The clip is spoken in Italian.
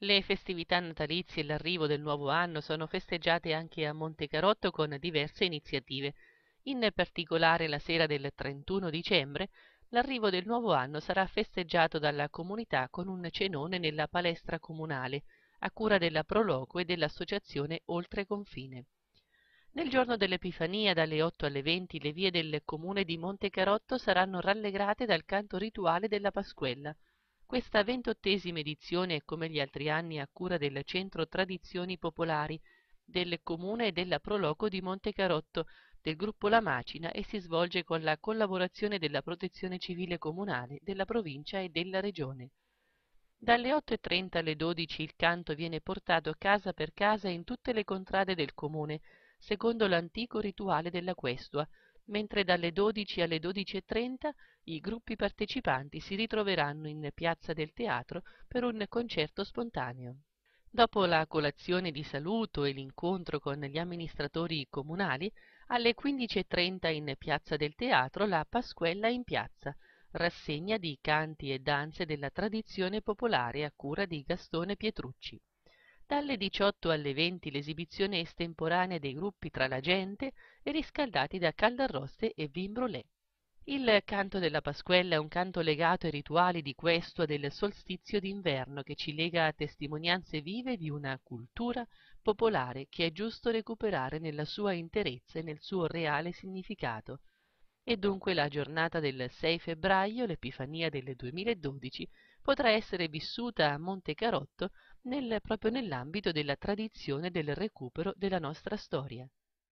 Le festività natalizie e l'arrivo del nuovo anno sono festeggiate anche a Montecarotto con diverse iniziative. In particolare la sera del 31 dicembre l'arrivo del nuovo anno sarà festeggiato dalla comunità con un cenone nella palestra comunale, a cura della Proloco e dell'associazione Oltre Confine. Nel giorno dell'Epifania dalle 8 alle 20 le vie del comune di Montecarotto saranno rallegrate dal canto rituale della Pasquella, questa ventottesima edizione, è come gli altri anni, a cura del Centro Tradizioni Popolari del Comune e della Proloco di Montecarotto del gruppo La Macina e si svolge con la collaborazione della Protezione Civile Comunale, della provincia e della regione. Dalle 8.30 alle 12 il canto viene portato casa per casa in tutte le contrade del comune, secondo l'antico rituale della Questua, mentre dalle 12 alle 12.30 i gruppi partecipanti si ritroveranno in Piazza del Teatro per un concerto spontaneo. Dopo la colazione di saluto e l'incontro con gli amministratori comunali, alle 15.30 in Piazza del Teatro la Pasquella in Piazza, rassegna di canti e danze della tradizione popolare a cura di Gastone Pietrucci dalle 18 alle 20 l'esibizione estemporanea dei gruppi tra la gente e riscaldati da caldarroste e vin brûlé. Il canto della Pasquella è un canto legato ai rituali di questua del solstizio d'inverno che ci lega a testimonianze vive di una cultura popolare che è giusto recuperare nella sua interezza e nel suo reale significato, e dunque la giornata del 6 febbraio, l'Epifania del 2012, potrà essere vissuta a Monte Carotto nel, proprio nell'ambito della tradizione del recupero della nostra storia.